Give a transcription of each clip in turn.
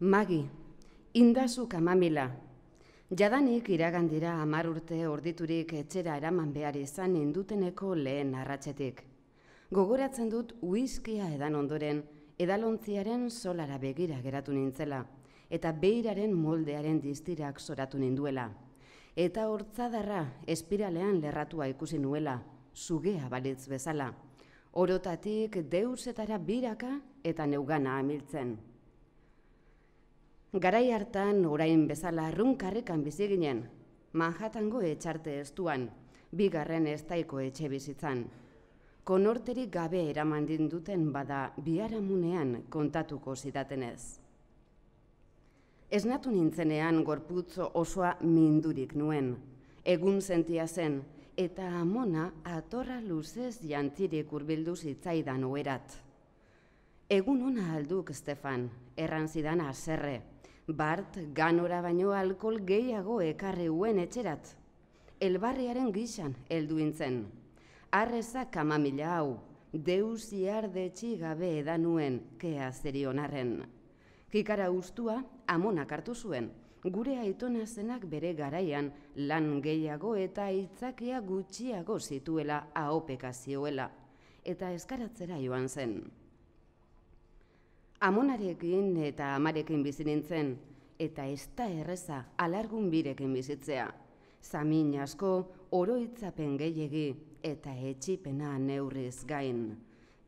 Magi, indazu kamamila. Jadanik iragandira amar urte orditurik etxera eraman behar izan induteneko lehen narratxetik. Gogoratzen dut uizkia edan ondoren, edalontziaren solara begira geratu nintzela, eta beiraren moldearen diztirak zoratu ninduela. Eta hortzadarra espiralean lerratua ikusi nuela, zugea balitz bezala. Orotatik deusetara biraka eta neugana amiltzen. Garai hartan orain bezala arrunkarrekan bizi ginen, Manhattango etxarte estuan, bigarren estaiko etxe bizitzan. Konorterik gabe eraman duten bada biharamunean kontatuko zidatenez. Esnatu nintzenean gorputzo osoa mindurik nuen, egun sentia zen, eta amona atorra luzez jantzirik urbildu zitzaidan oerat. Egun ona alduk, Stefan, erran zidan azerre. Bart ganora baino alkohol gehiago ekarri uen etxerat. Elbarriaren gixan elduintzen. Arrezak kamamila hau, deus iardetxi gabe edanuen kea zerionarren. Kikara ustua amonak hartu zuen, gure aitona zenak bere garaian lan gehiago eta hitzakia gutxiago zituela aopeka zioela, eta eskaratzera joan zen amonarekin eta amarekin bizi nintzen, eta ez da erreza alargun birekin bizitzea. Zamin asko, oroitzapen gehiegi eta etxipena neurriz gain.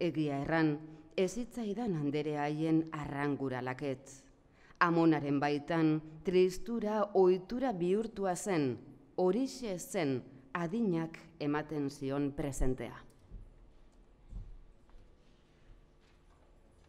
Egia erran, ezitzaidan handere haien arrangura laketz. Amonaren baitan, tristura oitura bihurtua zen, horixe zen, adinak ematen zion presentea.